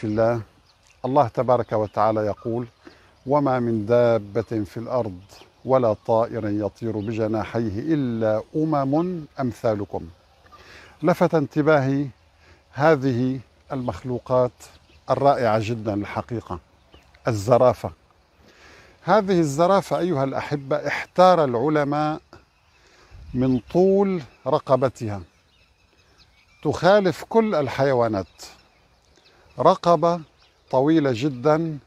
في الله الله تبارك وتعالى يقول وما من دابة في الأرض ولا طائر يطير بجناحيه إلا أمم أمثالكم لفت انتباهي هذه المخلوقات الرائعة جدا الحقيقة الزرافة هذه الزرافة أيها الأحبة احتار العلماء من طول رقبتها تخالف كل الحيوانات رقبة طويلة جدا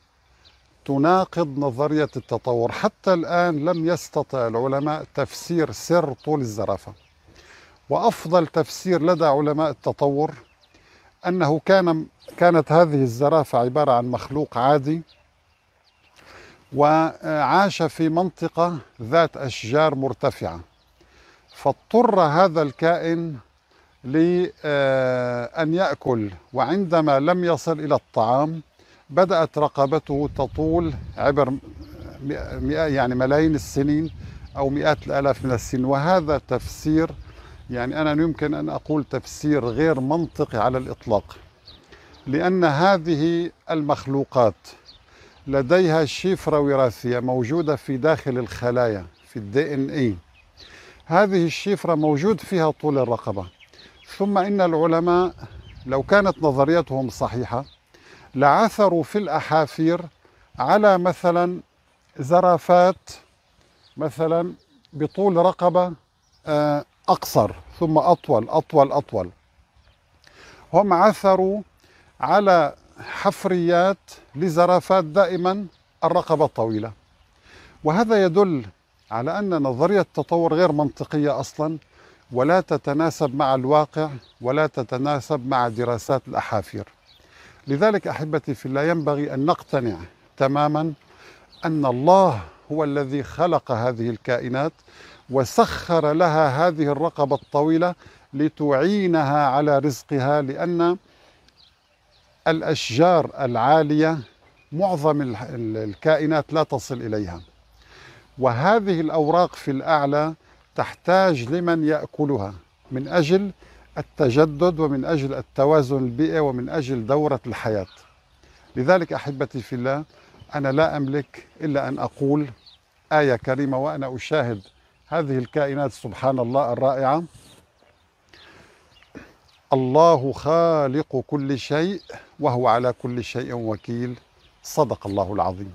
تناقض نظرية التطور حتى الآن لم يستطع العلماء تفسير سر طول الزرافة وأفضل تفسير لدى علماء التطور أنه كان كانت هذه الزرافة عبارة عن مخلوق عادي وعاش في منطقة ذات أشجار مرتفعة فاضطر هذا الكائن لأن يأكل وعندما لم يصل إلى الطعام بدأت رقبته تطول عبر يعني ملايين السنين أو مئات الآلاف من السنين وهذا تفسير يعني أنا يمكن أن أقول تفسير غير منطقي على الإطلاق لأن هذه المخلوقات لديها شفرة وراثية موجودة في داخل الخلايا في الدي ان اي هذه الشفرة موجود فيها طول الرقبة ثم إن العلماء لو كانت نظريتهم صحيحة لعثروا في الأحافير على مثلا زرافات مثلا بطول رقبة آه، أقصر ثم أطول أطول أطول هم عثروا على حفريات لزرافات دائما الرقبة الطويلة وهذا يدل على أن نظرية التطور غير منطقية أصلا ولا تتناسب مع الواقع ولا تتناسب مع دراسات الأحافير لذلك أحبتي في الله ينبغي أن نقتنع تماما أن الله هو الذي خلق هذه الكائنات وسخر لها هذه الرقبة الطويلة لتعينها على رزقها لأن الأشجار العالية معظم الكائنات لا تصل إليها وهذه الأوراق في الأعلى تحتاج لمن ياكلها من اجل التجدد ومن اجل التوازن البيئي ومن اجل دوره الحياه. لذلك احبتي في الله انا لا املك الا ان اقول ايه كريمه وانا اشاهد هذه الكائنات سبحان الله الرائعه. الله خالق كل شيء وهو على كل شيء وكيل صدق الله العظيم